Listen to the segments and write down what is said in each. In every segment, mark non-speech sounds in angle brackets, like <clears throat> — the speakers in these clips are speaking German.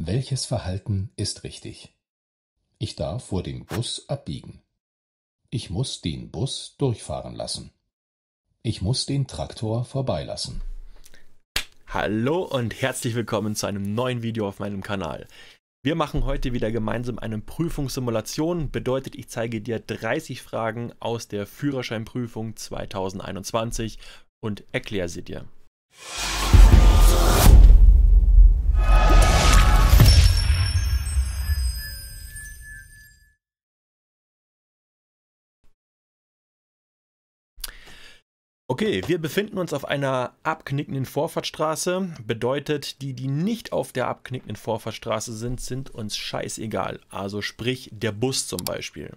Welches Verhalten ist richtig? Ich darf vor dem Bus abbiegen. Ich muss den Bus durchfahren lassen. Ich muss den Traktor vorbeilassen. Hallo und herzlich willkommen zu einem neuen Video auf meinem Kanal. Wir machen heute wieder gemeinsam eine Prüfungssimulation, bedeutet ich zeige dir 30 Fragen aus der Führerscheinprüfung 2021 und erkläre sie dir. Okay, wir befinden uns auf einer abknickenden Vorfahrtstraße. Bedeutet, die, die nicht auf der abknickenden Vorfahrtstraße sind, sind uns scheißegal. Also sprich der Bus zum Beispiel.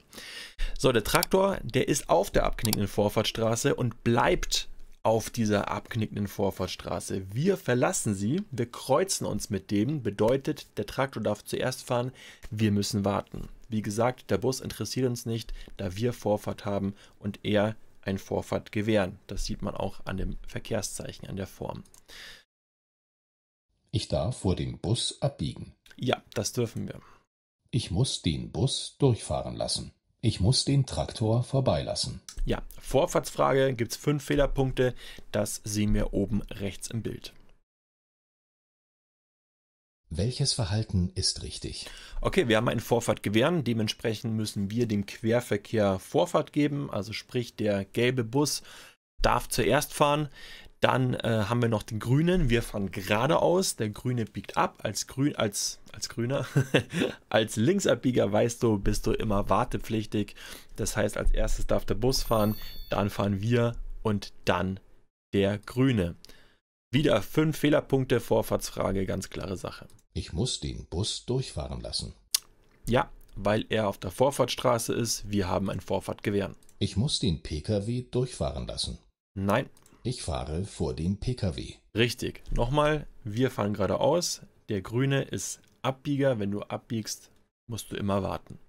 So, der Traktor, der ist auf der abknickenden Vorfahrtstraße und bleibt auf dieser abknickenden Vorfahrtstraße. Wir verlassen sie, wir kreuzen uns mit dem. Bedeutet, der Traktor darf zuerst fahren, wir müssen warten. Wie gesagt, der Bus interessiert uns nicht, da wir Vorfahrt haben und er ein Vorfahrt gewähren. Das sieht man auch an dem Verkehrszeichen, an der Form. Ich darf vor dem Bus abbiegen. Ja, das dürfen wir. Ich muss den Bus durchfahren lassen. Ich muss den Traktor vorbeilassen. Ja, Vorfahrtsfrage gibt es fünf Fehlerpunkte. Das sehen wir oben rechts im Bild. Welches Verhalten ist richtig? Okay, wir haben einen Vorfahrt gewähren. Dementsprechend müssen wir dem Querverkehr Vorfahrt geben. Also sprich, der gelbe Bus darf zuerst fahren. Dann äh, haben wir noch den Grünen. Wir fahren geradeaus. Der Grüne biegt ab. Als, Grün, als, als Grüner, <laughs> als Linksabbieger weißt du, bist du immer wartepflichtig. Das heißt, als erstes darf der Bus fahren, dann fahren wir und dann der Grüne. Wieder fünf Fehlerpunkte, Vorfahrtsfrage, ganz klare Sache. Ich muss den Bus durchfahren lassen. Ja, weil er auf der Vorfahrtstraße ist. Wir haben ein Vorfahrtgewehren. Ich muss den Pkw durchfahren lassen. Nein. Ich fahre vor dem Pkw. Richtig. Nochmal, wir fahren geradeaus. Der grüne ist Abbieger. Wenn du abbiegst, musst du immer warten.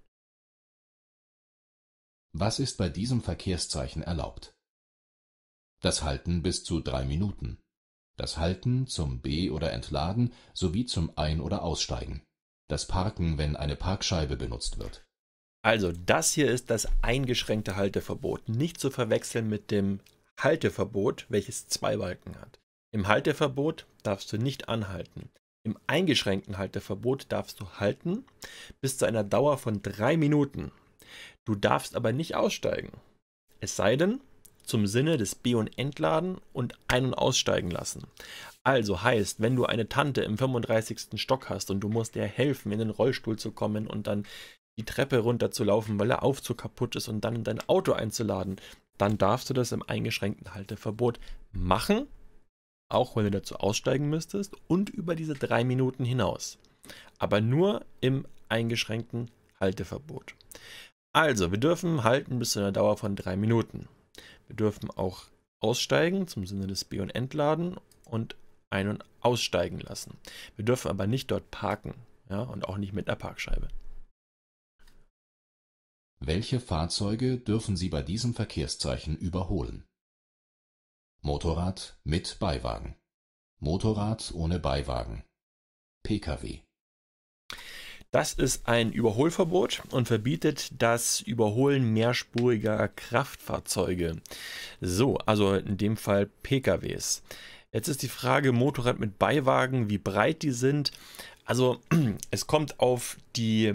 Was ist bei diesem Verkehrszeichen erlaubt? Das Halten bis zu drei Minuten das Halten zum Be oder Entladen sowie zum Ein oder Aussteigen, das Parken, wenn eine Parkscheibe benutzt wird. Also das hier ist das eingeschränkte Halteverbot, nicht zu verwechseln mit dem Halteverbot, welches zwei Balken hat. Im Halteverbot darfst du nicht anhalten. Im eingeschränkten Halteverbot darfst du halten bis zu einer Dauer von drei Minuten. Du darfst aber nicht aussteigen. Es sei denn, zum Sinne des Be- und Entladen und ein- und aussteigen lassen. Also heißt, wenn du eine Tante im 35. Stock hast und du musst ihr helfen, in den Rollstuhl zu kommen und dann die Treppe runter zu laufen, weil der Aufzug kaputt ist und dann in dein Auto einzuladen, dann darfst du das im eingeschränkten Halteverbot machen, auch wenn du dazu aussteigen müsstest und über diese drei Minuten hinaus. Aber nur im eingeschränkten Halteverbot. Also, wir dürfen halten bis zu einer Dauer von drei Minuten. Wir dürfen auch aussteigen zum Sinne des B und entladen und ein- und aussteigen lassen. Wir dürfen aber nicht dort parken ja, und auch nicht mit einer Parkscheibe. Welche Fahrzeuge dürfen Sie bei diesem Verkehrszeichen überholen? Motorrad mit Beiwagen. Motorrad ohne Beiwagen. Pkw. Das ist ein Überholverbot und verbietet das Überholen mehrspuriger Kraftfahrzeuge. So, also in dem Fall PKWs. Jetzt ist die Frage Motorrad mit Beiwagen, wie breit die sind. Also <clears throat> es kommt auf die...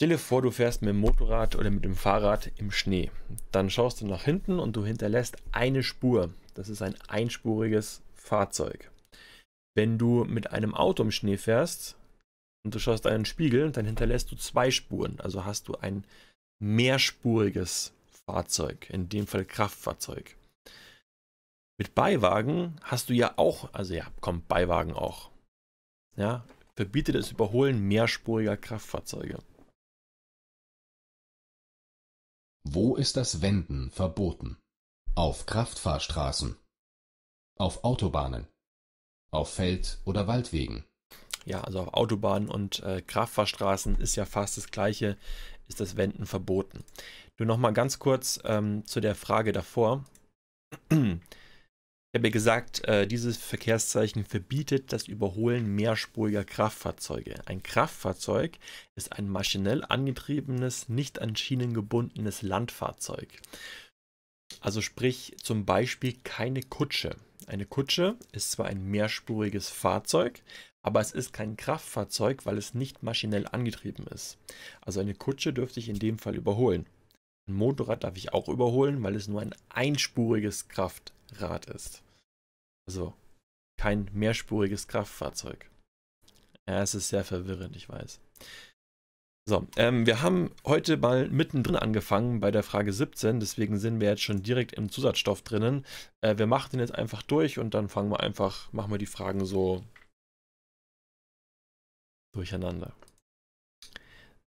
Stelle vor, du fährst mit dem Motorrad oder mit dem Fahrrad im Schnee. Dann schaust du nach hinten und du hinterlässt eine Spur. Das ist ein einspuriges Fahrzeug. Wenn du mit einem Auto im Schnee fährst und du schaust einen Spiegel, dann hinterlässt du zwei Spuren. Also hast du ein mehrspuriges Fahrzeug, in dem Fall Kraftfahrzeug. Mit Beiwagen hast du ja auch, also ja, kommt Beiwagen auch. Ja, verbietet das Überholen mehrspuriger Kraftfahrzeuge. Wo ist das Wenden verboten? Auf Kraftfahrstraßen, auf Autobahnen, auf Feld- oder Waldwegen, ja, also auf Autobahnen und äh, Kraftfahrstraßen ist ja fast das gleiche, ist das Wenden verboten. Nur nochmal ganz kurz ähm, zu der Frage davor. Ich habe ja gesagt, äh, dieses Verkehrszeichen verbietet das Überholen mehrspuriger Kraftfahrzeuge. Ein Kraftfahrzeug ist ein maschinell angetriebenes, nicht an Schienen gebundenes Landfahrzeug. Also sprich zum Beispiel keine Kutsche. Eine Kutsche ist zwar ein mehrspuriges Fahrzeug, aber es ist kein Kraftfahrzeug, weil es nicht maschinell angetrieben ist. Also eine Kutsche dürfte ich in dem Fall überholen. Ein Motorrad darf ich auch überholen, weil es nur ein einspuriges Kraftrad ist. Also kein mehrspuriges Kraftfahrzeug. Ja, es ist sehr verwirrend, ich weiß. So, ähm, wir haben heute mal mittendrin angefangen bei der Frage 17, deswegen sind wir jetzt schon direkt im Zusatzstoff drinnen. Äh, wir machen den jetzt einfach durch und dann fangen wir einfach, machen wir die Fragen so durcheinander.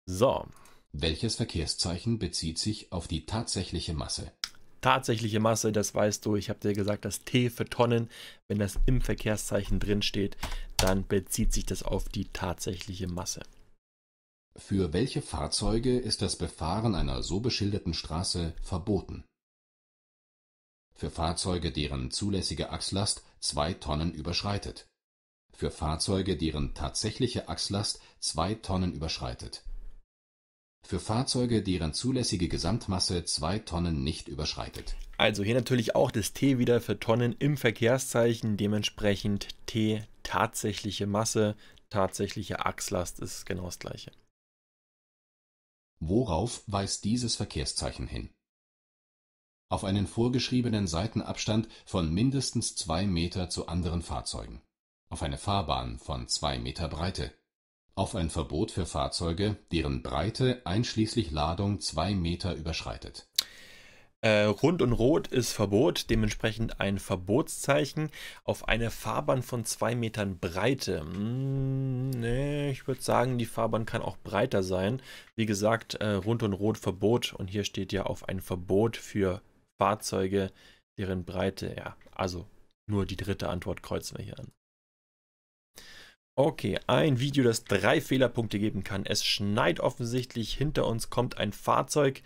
So. Welches Verkehrszeichen bezieht sich auf die tatsächliche Masse? Tatsächliche Masse, das weißt du, ich habe dir gesagt, das T für Tonnen, wenn das im Verkehrszeichen drin steht, dann bezieht sich das auf die tatsächliche Masse. Für welche Fahrzeuge ist das Befahren einer so beschilderten Straße verboten? Für Fahrzeuge, deren zulässige Achslast zwei Tonnen überschreitet für Fahrzeuge, deren tatsächliche Achslast 2 Tonnen überschreitet. Für Fahrzeuge, deren zulässige Gesamtmasse 2 Tonnen nicht überschreitet. Also hier natürlich auch das T wieder für Tonnen im Verkehrszeichen, dementsprechend T tatsächliche Masse, tatsächliche Achslast ist genau das gleiche. Worauf weist dieses Verkehrszeichen hin? Auf einen vorgeschriebenen Seitenabstand von mindestens 2 Meter zu anderen Fahrzeugen auf eine Fahrbahn von zwei Meter Breite, auf ein Verbot für Fahrzeuge, deren Breite einschließlich Ladung zwei Meter überschreitet. Äh, rund und Rot ist Verbot, dementsprechend ein Verbotszeichen auf eine Fahrbahn von zwei Metern Breite. Hm, nee, ich würde sagen, die Fahrbahn kann auch breiter sein. Wie gesagt, äh, Rund und Rot Verbot und hier steht ja auf ein Verbot für Fahrzeuge, deren Breite, ja, also nur die dritte Antwort kreuzen wir hier an. Okay, ein Video, das drei Fehlerpunkte geben kann. Es schneit offensichtlich, hinter uns kommt ein Fahrzeug.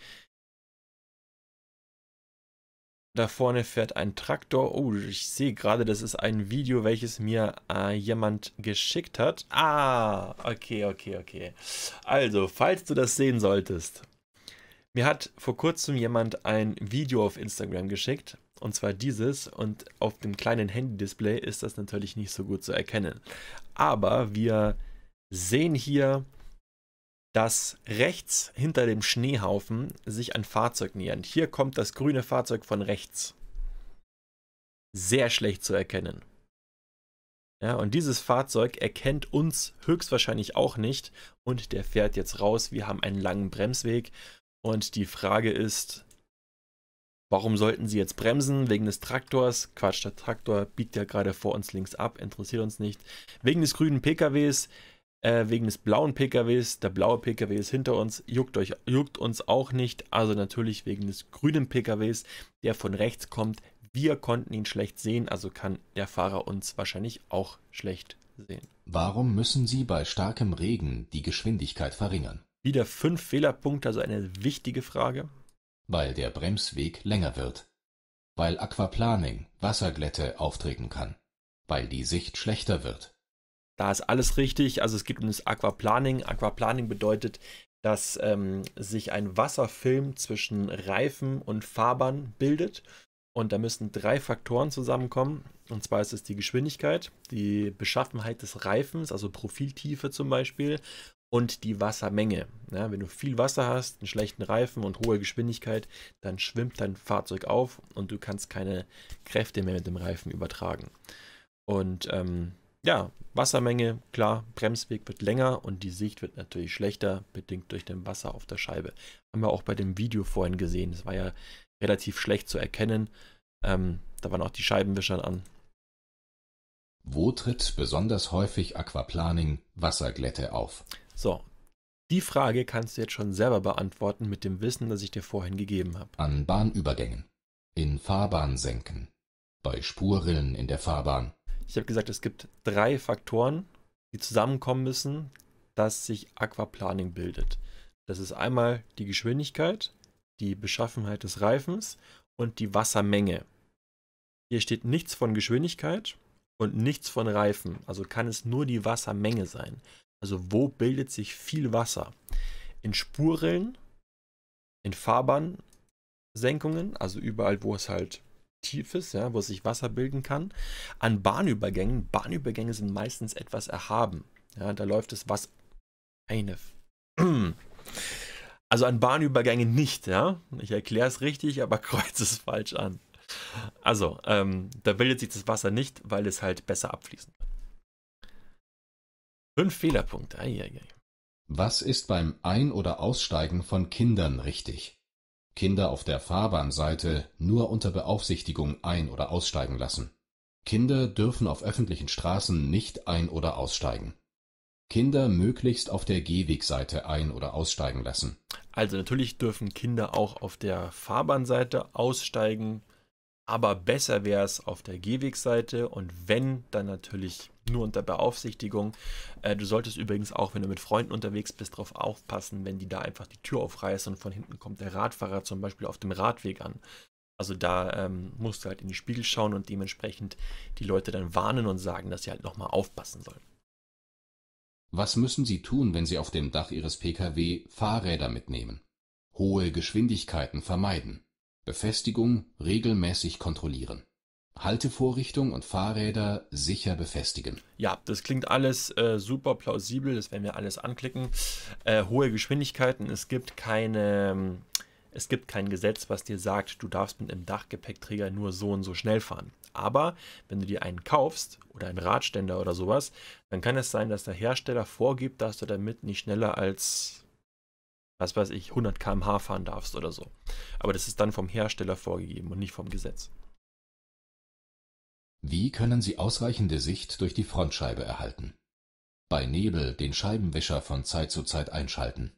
Da vorne fährt ein Traktor. Oh, ich sehe gerade, das ist ein Video, welches mir äh, jemand geschickt hat. Ah, okay, okay, okay. Also, falls du das sehen solltest. Mir hat vor kurzem jemand ein Video auf Instagram geschickt und zwar dieses. Und auf dem kleinen Handy-Display ist das natürlich nicht so gut zu erkennen. Aber wir sehen hier, dass rechts hinter dem Schneehaufen sich ein Fahrzeug nähert. Hier kommt das grüne Fahrzeug von rechts. Sehr schlecht zu erkennen. Ja, und dieses Fahrzeug erkennt uns höchstwahrscheinlich auch nicht und der fährt jetzt raus. Wir haben einen langen Bremsweg und die Frage ist, Warum sollten sie jetzt bremsen? Wegen des Traktors. Quatsch, der Traktor biegt ja gerade vor uns links ab, interessiert uns nicht. Wegen des grünen PKWs, äh, wegen des blauen PKWs. Der blaue PKW ist hinter uns, juckt, euch, juckt uns auch nicht. Also natürlich wegen des grünen PKWs, der von rechts kommt. Wir konnten ihn schlecht sehen, also kann der Fahrer uns wahrscheinlich auch schlecht sehen. Warum müssen Sie bei starkem Regen die Geschwindigkeit verringern? Wieder fünf Fehlerpunkte, also eine wichtige Frage weil der Bremsweg länger wird, weil Aquaplaning, Wasserglätte auftreten kann, weil die Sicht schlechter wird. Da ist alles richtig. Also es geht um das Aquaplaning. Aquaplaning bedeutet, dass ähm, sich ein Wasserfilm zwischen Reifen und Fahrbahn bildet. Und da müssen drei Faktoren zusammenkommen. Und zwar ist es die Geschwindigkeit, die Beschaffenheit des Reifens, also Profiltiefe zum Beispiel, und die Wassermenge. Ja, wenn du viel Wasser hast, einen schlechten Reifen und hohe Geschwindigkeit, dann schwimmt dein Fahrzeug auf und du kannst keine Kräfte mehr mit dem Reifen übertragen. Und ähm, ja, Wassermenge, klar, Bremsweg wird länger und die Sicht wird natürlich schlechter, bedingt durch den Wasser auf der Scheibe. Haben wir auch bei dem Video vorhin gesehen, es war ja relativ schlecht zu erkennen. Ähm, da waren auch die Scheibenwischer an. Wo tritt besonders häufig Aquaplaning, Wasserglätte auf? So, die Frage kannst du jetzt schon selber beantworten mit dem Wissen, das ich dir vorhin gegeben habe. An Bahnübergängen. In Fahrbahnsenken. Bei Spurrillen in der Fahrbahn. Ich habe gesagt, es gibt drei Faktoren, die zusammenkommen müssen, dass sich Aquaplaning bildet. Das ist einmal die Geschwindigkeit, die Beschaffenheit des Reifens und die Wassermenge. Hier steht nichts von Geschwindigkeit und nichts von Reifen, also kann es nur die Wassermenge sein. Also wo bildet sich viel Wasser? In Spurrillen, in Fahrbahnsenkungen, also überall, wo es halt tief ist, ja, wo sich Wasser bilden kann. An Bahnübergängen. Bahnübergänge sind meistens etwas erhaben. Ja, da läuft es was. Eine. Also an Bahnübergängen nicht, ja. Ich erkläre es richtig, aber <laughs> kreuze es falsch an. Also, ähm, da bildet sich das Wasser nicht, weil es halt besser abfließen kann. Fünf Fehlerpunkte. Eieiei. Was ist beim Ein- oder Aussteigen von Kindern richtig? Kinder auf der Fahrbahnseite nur unter Beaufsichtigung ein- oder aussteigen lassen. Kinder dürfen auf öffentlichen Straßen nicht ein- oder aussteigen. Kinder möglichst auf der Gehwegseite ein- oder aussteigen lassen. Also natürlich dürfen Kinder auch auf der Fahrbahnseite aussteigen, aber besser wäre es auf der Gehwegseite und wenn, dann natürlich nur unter Beaufsichtigung. Äh, du solltest übrigens auch, wenn du mit Freunden unterwegs bist, darauf aufpassen, wenn die da einfach die Tür aufreißen und von hinten kommt der Radfahrer zum Beispiel auf dem Radweg an. Also da ähm, musst du halt in die Spiegel schauen und dementsprechend die Leute dann warnen und sagen, dass sie halt nochmal aufpassen sollen. Was müssen Sie tun, wenn Sie auf dem Dach Ihres Pkw Fahrräder mitnehmen? Hohe Geschwindigkeiten vermeiden. Befestigung regelmäßig kontrollieren. Haltevorrichtung und Fahrräder sicher befestigen. Ja, das klingt alles äh, super plausibel, das werden wir alles anklicken. Äh, hohe Geschwindigkeiten, es gibt keine, ähm, es gibt kein Gesetz, was dir sagt, du darfst mit einem Dachgepäckträger nur so und so schnell fahren. Aber wenn du dir einen kaufst oder einen Radständer oder sowas, dann kann es sein, dass der Hersteller vorgibt, dass du damit nicht schneller als was weiß ich, 100 km/h fahren darfst oder so. Aber das ist dann vom Hersteller vorgegeben und nicht vom Gesetz. Wie können Sie ausreichende Sicht durch die Frontscheibe erhalten? Bei Nebel den Scheibenwischer von Zeit zu Zeit einschalten.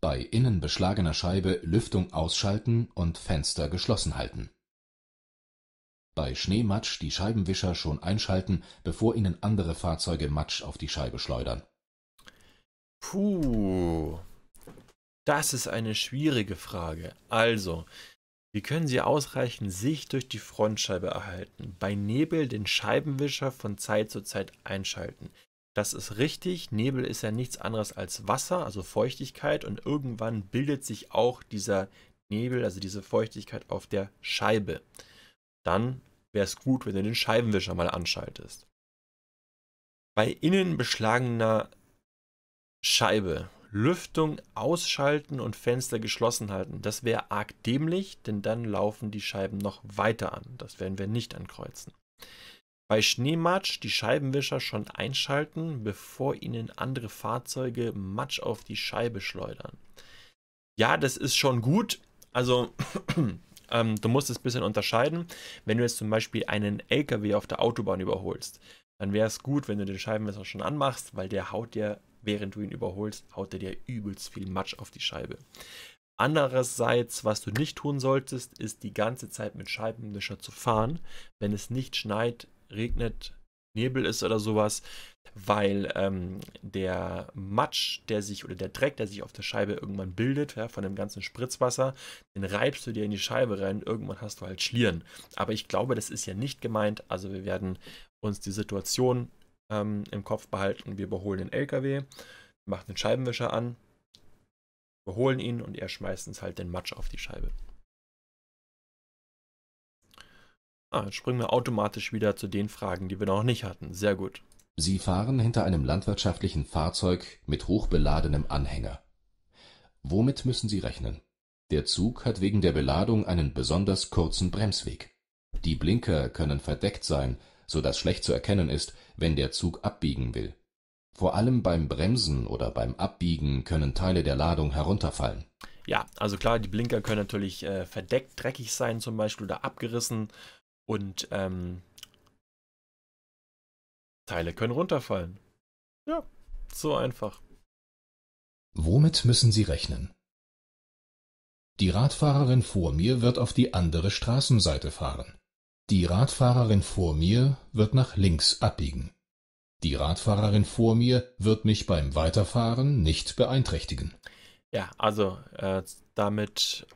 Bei innen beschlagener Scheibe Lüftung ausschalten und Fenster geschlossen halten. Bei Schneematsch die Scheibenwischer schon einschalten, bevor ihnen andere Fahrzeuge Matsch auf die Scheibe schleudern. Puh, das ist eine schwierige Frage. Also, wie können Sie ausreichend Sicht durch die Frontscheibe erhalten? Bei Nebel den Scheibenwischer von Zeit zu Zeit einschalten. Das ist richtig. Nebel ist ja nichts anderes als Wasser, also Feuchtigkeit. Und irgendwann bildet sich auch dieser Nebel, also diese Feuchtigkeit auf der Scheibe. Dann wäre es gut, wenn du den Scheibenwischer mal anschaltest. Bei innen beschlagener Scheibe Lüftung ausschalten und Fenster geschlossen halten. Das wäre arg dämlich, denn dann laufen die Scheiben noch weiter an. Das werden wir nicht ankreuzen. Bei Schneematsch die Scheibenwischer schon einschalten, bevor ihnen andere Fahrzeuge Matsch auf die Scheibe schleudern. Ja, das ist schon gut. Also <clears throat> ähm, du musst es ein bisschen unterscheiden. Wenn du jetzt zum Beispiel einen LKW auf der Autobahn überholst, dann wäre es gut, wenn du den Scheibenwischer schon anmachst, weil der haut dir während du ihn überholst, haut er dir übelst viel Matsch auf die Scheibe. Andererseits, was du nicht tun solltest, ist die ganze Zeit mit Scheibenwischer zu fahren, wenn es nicht schneit, regnet, Nebel ist oder sowas, weil ähm, der Matsch, der sich oder der Dreck, der sich auf der Scheibe irgendwann bildet, ja, von dem ganzen Spritzwasser, den reibst du dir in die Scheibe rein, irgendwann hast du halt Schlieren. Aber ich glaube, das ist ja nicht gemeint, also wir werden uns die Situation ähm, im Kopf behalten. Wir überholen den LKW, machen den Scheibenwischer an, überholen ihn und er schmeißt uns halt den Matsch auf die Scheibe. Ah, jetzt springen wir automatisch wieder zu den Fragen, die wir noch nicht hatten. Sehr gut. Sie fahren hinter einem landwirtschaftlichen Fahrzeug mit hochbeladenem Anhänger. Womit müssen Sie rechnen? Der Zug hat wegen der Beladung einen besonders kurzen Bremsweg. Die Blinker können verdeckt sein, so dass schlecht zu erkennen ist, wenn der Zug abbiegen will. Vor allem beim Bremsen oder beim Abbiegen können Teile der Ladung herunterfallen. Ja, also klar, die Blinker können natürlich äh, verdeckt, dreckig sein zum Beispiel oder abgerissen und ähm, Teile können runterfallen. Ja, so einfach. Womit müssen Sie rechnen? Die Radfahrerin vor mir wird auf die andere Straßenseite fahren. Die Radfahrerin vor mir wird nach links abbiegen. Die Radfahrerin vor mir wird mich beim Weiterfahren nicht beeinträchtigen. Ja, also äh, damit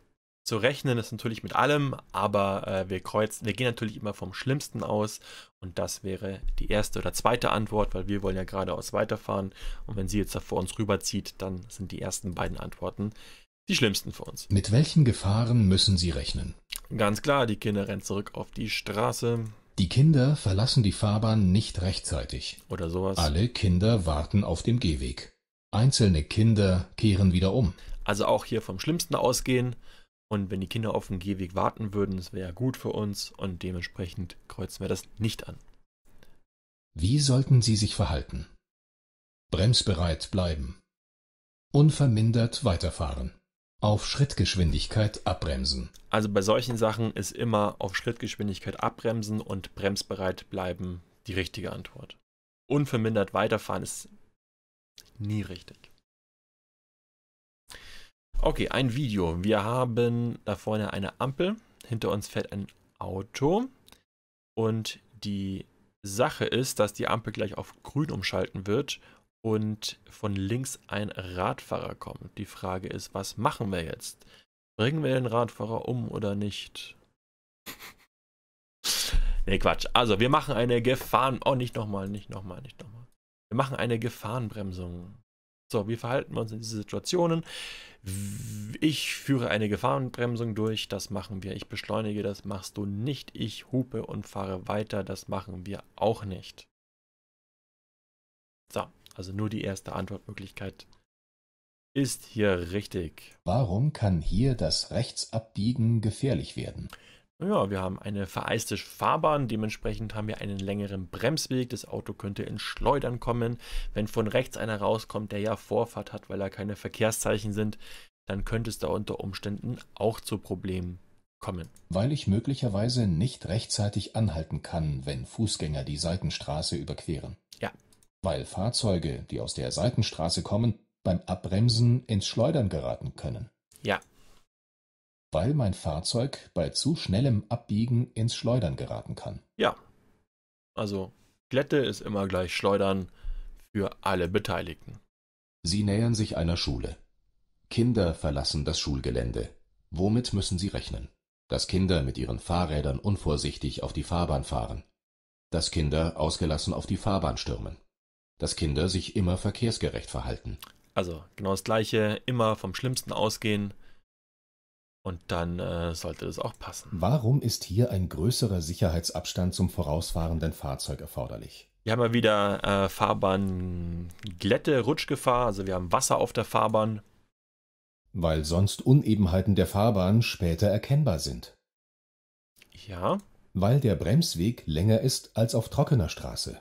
zu rechnen ist natürlich mit allem, aber äh, wir kreuzen, wir gehen natürlich immer vom Schlimmsten aus und das wäre die erste oder zweite Antwort, weil wir wollen ja geradeaus weiterfahren und wenn sie jetzt da vor uns rüberzieht, dann sind die ersten beiden Antworten die schlimmsten für uns. Mit welchen Gefahren müssen Sie rechnen? Ganz klar, die Kinder rennen zurück auf die Straße. Die Kinder verlassen die Fahrbahn nicht rechtzeitig. Oder sowas. Alle Kinder warten auf dem Gehweg. Einzelne Kinder kehren wieder um. Also auch hier vom Schlimmsten ausgehen. Und wenn die Kinder auf dem Gehweg warten würden, das wäre ja gut für uns und dementsprechend kreuzen wir das nicht an. Wie sollten Sie sich verhalten? Bremsbereit bleiben. Unvermindert weiterfahren. Auf Schrittgeschwindigkeit abbremsen. Also bei solchen Sachen ist immer auf Schrittgeschwindigkeit abbremsen und bremsbereit bleiben die richtige Antwort. Unvermindert weiterfahren ist nie richtig. Okay, ein Video. Wir haben da vorne eine Ampel. Hinter uns fährt ein Auto. Und die Sache ist, dass die Ampel gleich auf grün umschalten wird und von links ein Radfahrer kommt. Die Frage ist, was machen wir jetzt? Bringen wir den Radfahrer um oder nicht? <laughs> ne, Quatsch. Also, wir machen eine Gefahren... Oh, nicht nochmal, nicht nochmal, nicht nochmal. Wir machen eine Gefahrenbremsung. So, wie verhalten wir uns in diesen Situationen? Ich führe eine Gefahrenbremsung durch, das machen wir. Ich beschleunige, das machst du nicht. Ich hupe und fahre weiter, das machen wir auch nicht. So, also nur die erste Antwortmöglichkeit ist hier richtig. Warum kann hier das Rechtsabbiegen gefährlich werden? Ja, wir haben eine vereiste Fahrbahn, dementsprechend haben wir einen längeren Bremsweg. Das Auto könnte in Schleudern kommen. Wenn von rechts einer rauskommt, der ja Vorfahrt hat, weil da keine Verkehrszeichen sind, dann könnte es da unter Umständen auch zu Problemen kommen. Weil ich möglicherweise nicht rechtzeitig anhalten kann, wenn Fußgänger die Seitenstraße überqueren. Ja, weil Fahrzeuge, die aus der Seitenstraße kommen, beim Abbremsen ins Schleudern geraten können. Ja. Weil mein Fahrzeug bei zu schnellem Abbiegen ins Schleudern geraten kann. Ja. Also Glätte ist immer gleich Schleudern für alle Beteiligten. Sie nähern sich einer Schule. Kinder verlassen das Schulgelände. Womit müssen sie rechnen? Dass Kinder mit ihren Fahrrädern unvorsichtig auf die Fahrbahn fahren. Dass Kinder ausgelassen auf die Fahrbahn stürmen dass Kinder sich immer verkehrsgerecht verhalten. Also genau das Gleiche, immer vom Schlimmsten ausgehen. Und dann äh, sollte es auch passen. Warum ist hier ein größerer Sicherheitsabstand zum vorausfahrenden Fahrzeug erforderlich? Wir haben ja wieder äh, Fahrbahn Rutschgefahr, also wir haben Wasser auf der Fahrbahn. Weil sonst Unebenheiten der Fahrbahn später erkennbar sind. Ja. Weil der Bremsweg länger ist als auf trockener Straße.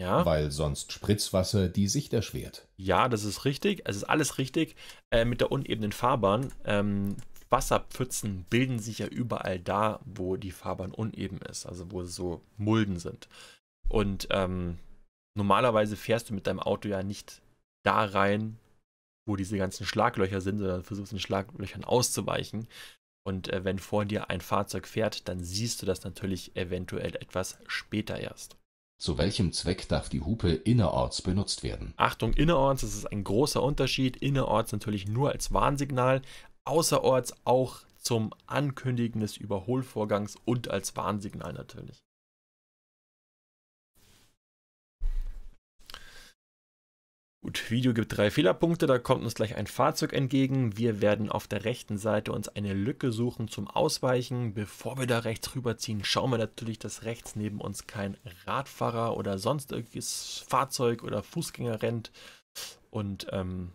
Ja. Weil sonst Spritzwasser die Sicht erschwert. Ja, das ist richtig. Es ist alles richtig. Äh, mit der unebenen Fahrbahn. Ähm, Wasserpfützen bilden sich ja überall da, wo die Fahrbahn uneben ist, also wo so Mulden sind. Und ähm, normalerweise fährst du mit deinem Auto ja nicht da rein, wo diese ganzen Schlaglöcher sind, sondern versuchst den Schlaglöchern auszuweichen. Und äh, wenn vor dir ein Fahrzeug fährt, dann siehst du das natürlich eventuell etwas später erst. Zu welchem Zweck darf die Hupe innerorts benutzt werden? Achtung, innerorts, das ist ein großer Unterschied. Innerorts natürlich nur als Warnsignal, außerorts auch zum Ankündigen des Überholvorgangs und als Warnsignal natürlich. Gut, Video gibt drei Fehlerpunkte, da kommt uns gleich ein Fahrzeug entgegen. Wir werden auf der rechten Seite uns eine Lücke suchen zum Ausweichen. Bevor wir da rechts rüberziehen, schauen wir natürlich, dass rechts neben uns kein Radfahrer oder sonstiges Fahrzeug oder Fußgänger rennt. Und ähm,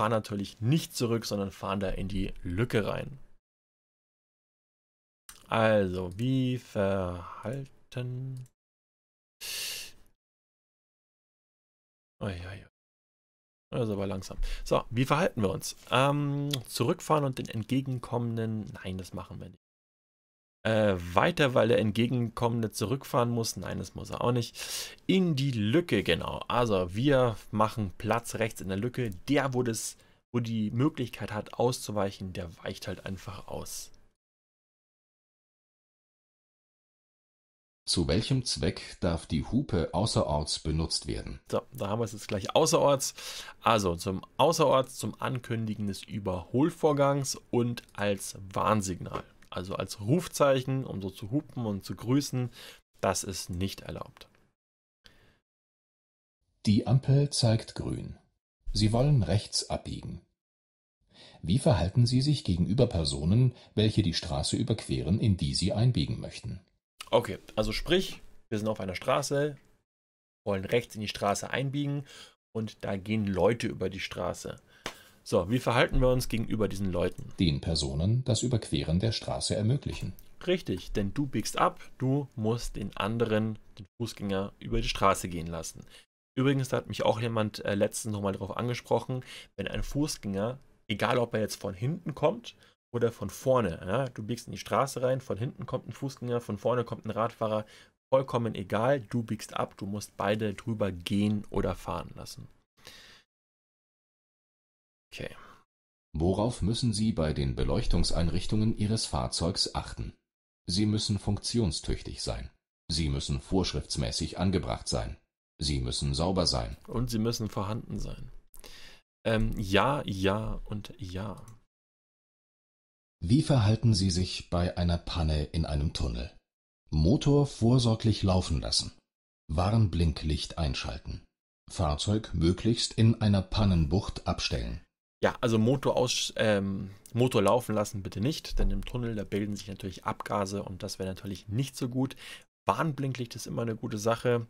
fahren natürlich nicht zurück, sondern fahren da in die Lücke rein. Also, wie verhalten... Eieiei. Also aber langsam. So, wie verhalten wir uns? Ähm, zurückfahren und den entgegenkommenden. Nein, das machen wir nicht. Äh, weiter, weil der entgegenkommende zurückfahren muss. Nein, das muss er auch nicht. In die Lücke, genau. Also wir machen Platz rechts in der Lücke. Der, wo, das, wo die Möglichkeit hat, auszuweichen, der weicht halt einfach aus. Zu welchem Zweck darf die Hupe außerorts benutzt werden? So, da haben wir es jetzt gleich außerorts. Also zum Außerorts, zum Ankündigen des Überholvorgangs und als Warnsignal. Also als Rufzeichen, um so zu hupen und zu grüßen. Das ist nicht erlaubt. Die Ampel zeigt grün. Sie wollen rechts abbiegen. Wie verhalten Sie sich gegenüber Personen, welche die Straße überqueren, in die Sie einbiegen möchten? Okay, also sprich, wir sind auf einer Straße, wollen rechts in die Straße einbiegen und da gehen Leute über die Straße. So, wie verhalten wir uns gegenüber diesen Leuten? Den Personen das Überqueren der Straße ermöglichen. Richtig, denn du biegst ab, du musst den anderen, den Fußgänger, über die Straße gehen lassen. Übrigens hat mich auch jemand äh, letztens nochmal darauf angesprochen, wenn ein Fußgänger, egal ob er jetzt von hinten kommt oder von vorne. Ja? Du biegst in die Straße rein, von hinten kommt ein Fußgänger, von vorne kommt ein Radfahrer. Vollkommen egal, du biegst ab, du musst beide drüber gehen oder fahren lassen. Okay. Worauf müssen Sie bei den Beleuchtungseinrichtungen Ihres Fahrzeugs achten? Sie müssen funktionstüchtig sein. Sie müssen vorschriftsmäßig angebracht sein. Sie müssen sauber sein. Und sie müssen vorhanden sein. Ähm, ja, ja und ja. Wie verhalten Sie sich bei einer Panne in einem Tunnel? Motor vorsorglich laufen lassen. Warnblinklicht einschalten. Fahrzeug möglichst in einer Pannenbucht abstellen. Ja, also Motor, aus, ähm, Motor laufen lassen bitte nicht, denn im Tunnel, da bilden sich natürlich Abgase und das wäre natürlich nicht so gut. Warnblinklicht ist immer eine gute Sache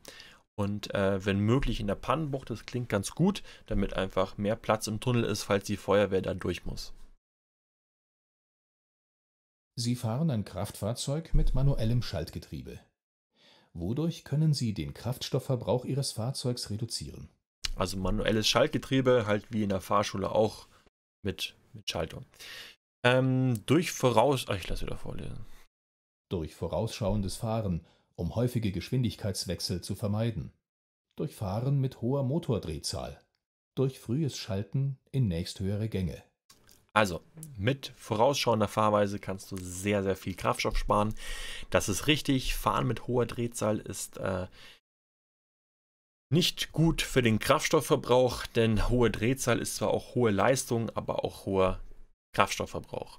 und äh, wenn möglich in der Pannenbucht, das klingt ganz gut, damit einfach mehr Platz im Tunnel ist, falls die Feuerwehr da durch muss. Sie fahren ein Kraftfahrzeug mit manuellem Schaltgetriebe. Wodurch können Sie den Kraftstoffverbrauch Ihres Fahrzeugs reduzieren? Also manuelles Schaltgetriebe, halt wie in der Fahrschule auch mit, mit Schaltung. Ähm, durch voraus... Ach, ich lasse wieder vorlesen. Durch vorausschauendes Fahren, um häufige Geschwindigkeitswechsel zu vermeiden. Durch Fahren mit hoher Motordrehzahl. Durch frühes Schalten in nächsthöhere Gänge. Also mit vorausschauender Fahrweise kannst du sehr, sehr viel Kraftstoff sparen. Das ist richtig. Fahren mit hoher Drehzahl ist äh, nicht gut für den Kraftstoffverbrauch, denn hohe Drehzahl ist zwar auch hohe Leistung, aber auch hoher Kraftstoffverbrauch.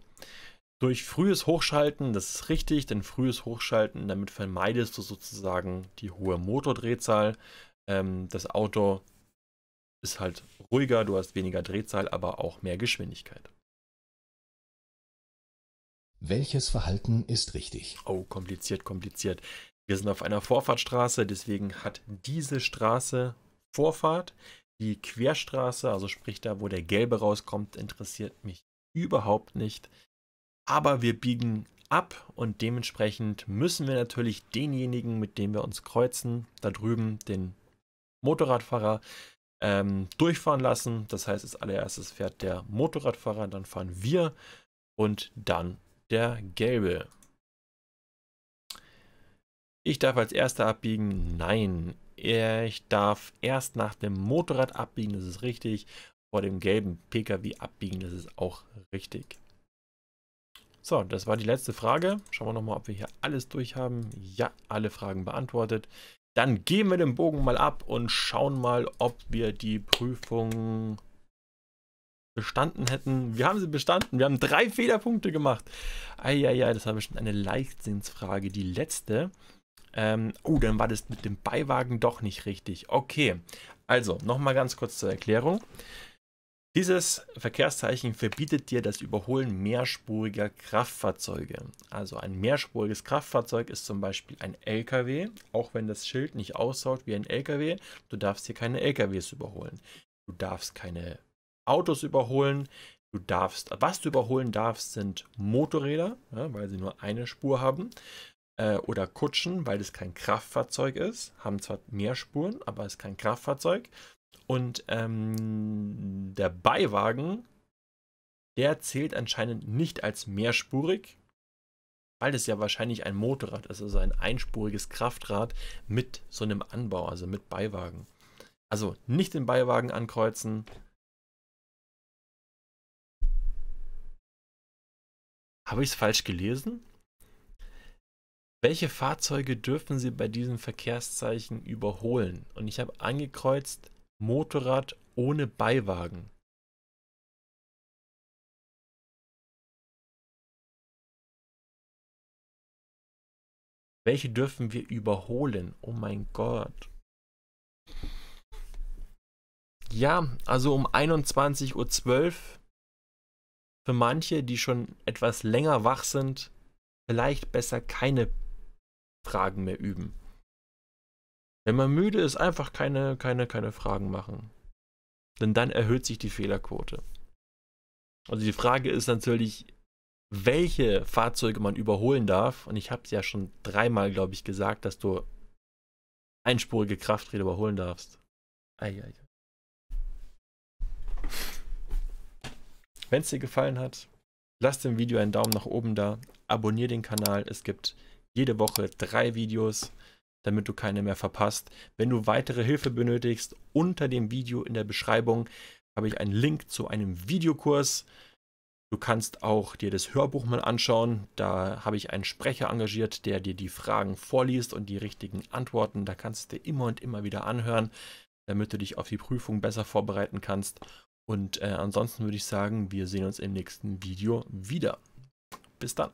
Durch frühes Hochschalten, das ist richtig, denn frühes Hochschalten, damit vermeidest du sozusagen die hohe Motordrehzahl. Ähm, das Auto ist halt ruhiger, du hast weniger Drehzahl, aber auch mehr Geschwindigkeit. Welches Verhalten ist richtig? Oh, kompliziert, kompliziert. Wir sind auf einer Vorfahrtstraße, deswegen hat diese Straße Vorfahrt. Die Querstraße, also sprich da, wo der Gelbe rauskommt, interessiert mich überhaupt nicht. Aber wir biegen ab und dementsprechend müssen wir natürlich denjenigen, mit dem wir uns kreuzen, da drüben den Motorradfahrer ähm, durchfahren lassen. Das heißt, als allererstes fährt der Motorradfahrer, dann fahren wir und dann der gelbe. Ich darf als erster abbiegen. Nein, ich darf erst nach dem Motorrad abbiegen, das ist richtig. Vor dem gelben PKW abbiegen, das ist auch richtig. So, das war die letzte Frage. Schauen wir nochmal, ob wir hier alles durch haben. Ja, alle Fragen beantwortet. Dann gehen wir den Bogen mal ab und schauen mal, ob wir die Prüfung bestanden hätten. Wir haben sie bestanden. Wir haben drei Fehlerpunkte gemacht. Eieiei, das war bestimmt eine Leichtsinnsfrage. Die letzte. Ähm, oh, dann war das mit dem Beiwagen doch nicht richtig. Okay, also nochmal ganz kurz zur Erklärung. Dieses Verkehrszeichen verbietet dir das Überholen mehrspuriger Kraftfahrzeuge. Also ein mehrspuriges Kraftfahrzeug ist zum Beispiel ein LKW, auch wenn das Schild nicht aussaut wie ein LKW. Du darfst hier keine LKWs überholen. Du darfst keine Autos überholen. Du darfst, was du überholen darfst, sind Motorräder, ja, weil sie nur eine Spur haben. Äh, oder Kutschen, weil es kein Kraftfahrzeug ist. Haben zwar mehr Spuren, aber es ist kein Kraftfahrzeug. Und ähm, der Beiwagen, der zählt anscheinend nicht als mehrspurig, weil es ja wahrscheinlich ein Motorrad ist, also ein einspuriges Kraftrad mit so einem Anbau, also mit Beiwagen. Also nicht den Beiwagen ankreuzen, Habe ich es falsch gelesen? Welche Fahrzeuge dürfen Sie bei diesem Verkehrszeichen überholen? Und ich habe angekreuzt Motorrad ohne Beiwagen. Welche dürfen wir überholen? Oh mein Gott. Ja, also um 21.12 Uhr für manche, die schon etwas länger wach sind, vielleicht besser keine Fragen mehr üben. Wenn man müde ist, einfach keine, keine, keine Fragen machen. Denn dann erhöht sich die Fehlerquote. Also die Frage ist natürlich, welche Fahrzeuge man überholen darf. Und ich habe es ja schon dreimal, glaube ich, gesagt, dass du einspurige Krafträder überholen darfst. Eieiei. Wenn es dir gefallen hat, lass dem Video einen Daumen nach oben da, abonniere den Kanal. Es gibt jede Woche drei Videos, damit du keine mehr verpasst. Wenn du weitere Hilfe benötigst, unter dem Video in der Beschreibung habe ich einen Link zu einem Videokurs. Du kannst auch dir das Hörbuch mal anschauen. Da habe ich einen Sprecher engagiert, der dir die Fragen vorliest und die richtigen Antworten. Da kannst du dir immer und immer wieder anhören, damit du dich auf die Prüfung besser vorbereiten kannst. Und äh, ansonsten würde ich sagen, wir sehen uns im nächsten Video wieder. Bis dann.